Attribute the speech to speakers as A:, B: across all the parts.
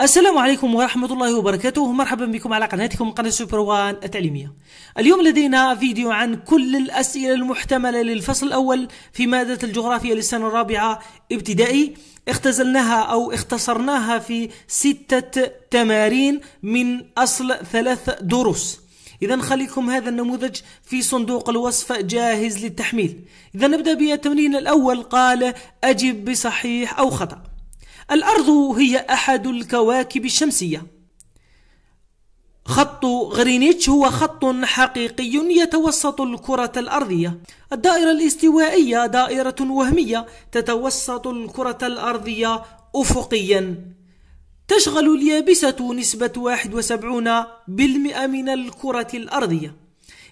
A: السلام عليكم ورحمة الله وبركاته مرحبا بكم على قناتكم قناة سوبر وان التعليمية اليوم لدينا فيديو عن كل الأسئلة المحتملة للفصل الأول في مادة الجغرافيا للسنة الرابعة ابتدائي اختزلناها أو اختصرناها في ستة تمارين من أصل ثلاث دروس إذا خليكم هذا النموذج في صندوق الوصف جاهز للتحميل إذا نبدأ بالتمرين الأول قال أجب بصحيح أو خطأ الأرض هي أحد الكواكب الشمسية خط غرينيتش هو خط حقيقي يتوسط الكرة الأرضية الدائرة الاستوائية دائرة وهمية تتوسط الكرة الأرضية أفقيا تشغل اليابسة نسبة 71% من الكرة الأرضية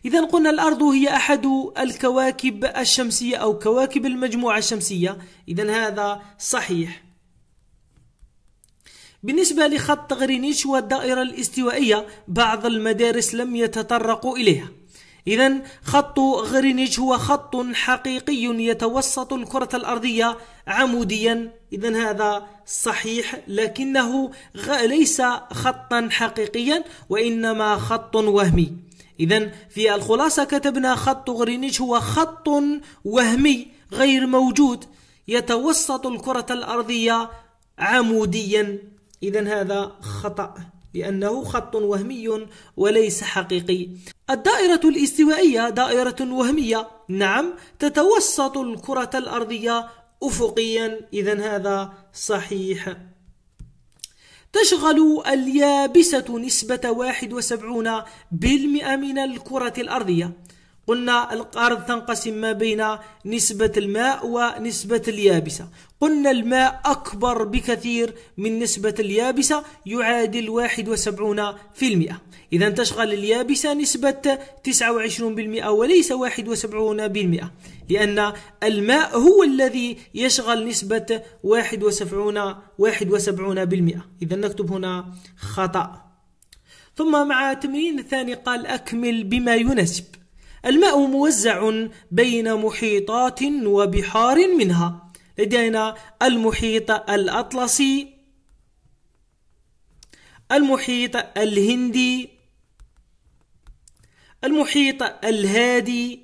A: إذا قلنا الأرض هي أحد الكواكب الشمسية أو كواكب المجموعة الشمسية إذا هذا صحيح بالنسبة لخط غرينيتش والدائرة الاستوائية بعض المدارس لم يتطرقوا إليها إذا خط غرينيتش هو خط حقيقي يتوسط الكرة الأرضية عموديا إذا هذا صحيح لكنه ليس خطا حقيقيا وإنما خط وهمي إذا في الخلاصة كتبنا خط غرينيتش هو خط وهمي غير موجود يتوسط الكرة الأرضية عموديا إذا هذا خطأ لأنه خط وهمي وليس حقيقي الدائرة الاستوائية دائرة وهمية نعم تتوسط الكرة الأرضية أفقيا إذا هذا صحيح تشغل اليابسة نسبة 71% من الكرة الأرضية قلنا الأرض تنقسم ما بين نسبة الماء ونسبة اليابسة قلنا الماء أكبر بكثير من نسبة اليابسة يعادل 71% إذا تشغل اليابسة نسبة 29% وليس 71% لأن الماء هو الذي يشغل نسبة 71 71% إذا نكتب هنا خطأ ثم مع التمرين الثاني قال أكمل بما يناسب الماء موزع بين محيطات وبحار منها لدينا المحيط الأطلسي المحيط الهندي المحيط الهادي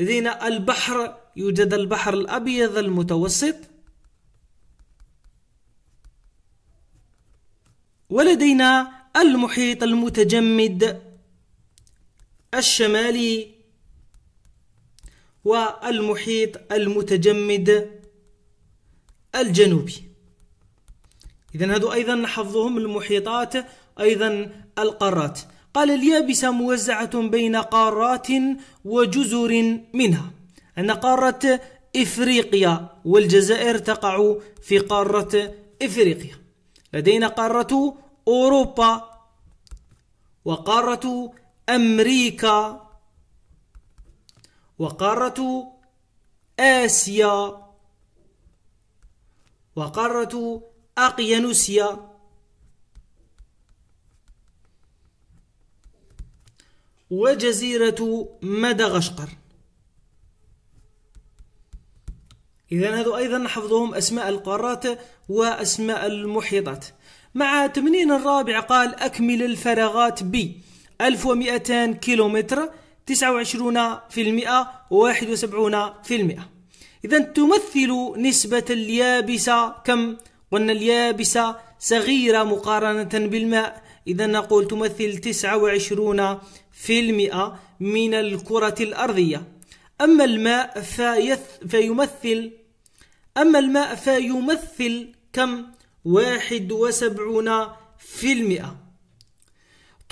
A: لدينا البحر يوجد البحر الأبيض المتوسط ولدينا المحيط المتجمد الشمالي والمحيط المتجمد الجنوبي إذا هذو أيضا نحفظهم المحيطات أيضا القارات قال اليابسة موزعة بين قارات وجزر منها أن قارة إفريقيا والجزائر تقع في قارة إفريقيا لدينا قارة أوروبا وقارة أمريكا وقارة آسيا وقارة أقيانوسيا وجزيرة مدغشقر إذا هذا أيضا نحفظهم أسماء القارات وأسماء المحيطات مع تمنين الرابع قال أكمل الفراغات ب 1200 كيلومتر 29% و71% إذا تمثل نسبة اليابسة كم؟ قلنا اليابسة صغيرة مقارنة بالماء إذا نقول تمثل 29% من الكرة الأرضية أما الماء فيث فيمثل أما الماء فيمثل كم؟ 71%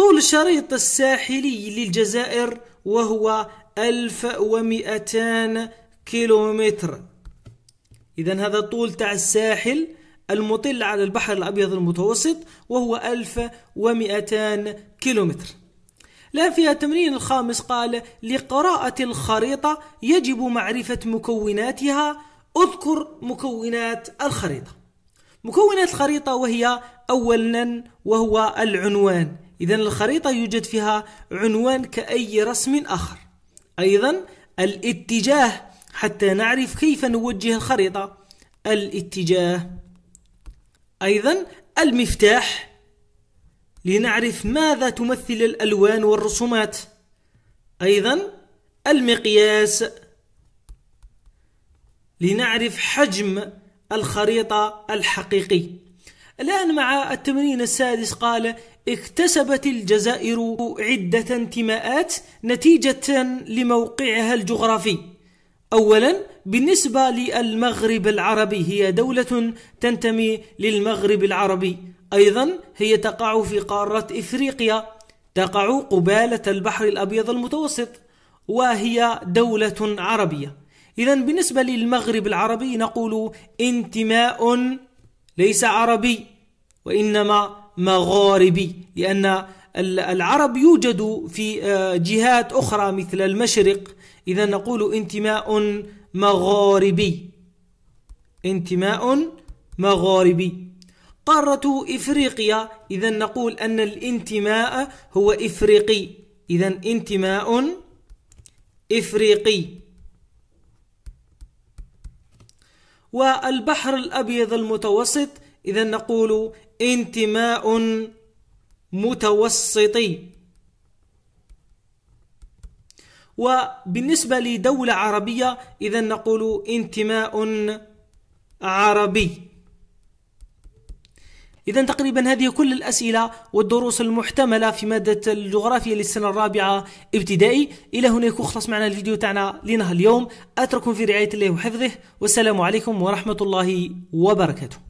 A: طول الشريط الساحلي للجزائر وهو 1200 كيلومتر إذا هذا طول تاع الساحل المطل على البحر الأبيض المتوسط وهو 1200 كيلومتر لا فيها تمرين الخامس قال لقراءة الخريطة يجب معرفة مكوناتها اذكر مكونات الخريطة مكونات الخريطة وهي أولا وهو العنوان إذا الخريطة يوجد فيها عنوان كأي رسم آخر أيضا الاتجاه حتى نعرف كيف نوجه الخريطة الاتجاه أيضا المفتاح لنعرف ماذا تمثل الألوان والرسومات أيضا المقياس لنعرف حجم الخريطة الحقيقي الآن مع التمرين السادس قال اكتسبت الجزائر عدة انتماءات نتيجة لموقعها الجغرافي أولا بالنسبة للمغرب العربي هي دولة تنتمي للمغرب العربي أيضا هي تقع في قارة إفريقيا تقع قبالة البحر الأبيض المتوسط وهي دولة عربية إذا بالنسبة للمغرب العربي نقول انتماء ليس عربي وإنما مغاربي لأن العرب يوجد في آه، جهات أخرى مثل المشرق إذا نقول انتماء مغاربي انتماء مغاربي قارة إفريقيا إذا نقول أن الانتماء هو إفريقي إذا انتماء إفريقي والبحر الأبيض المتوسط إذا نقول انتماء متوسطي وبالنسبة لدولة عربية إذا نقول انتماء عربي إذا تقريبا هذه كل الأسئلة والدروس المحتملة في مادة الجغرافيا للسنة الرابعة ابتدائي إلى هنا يكون خلص معنا الفيديو تاعنا لنهار اليوم أترككم في رعاية الله وحفظه والسلام عليكم ورحمة الله وبركاته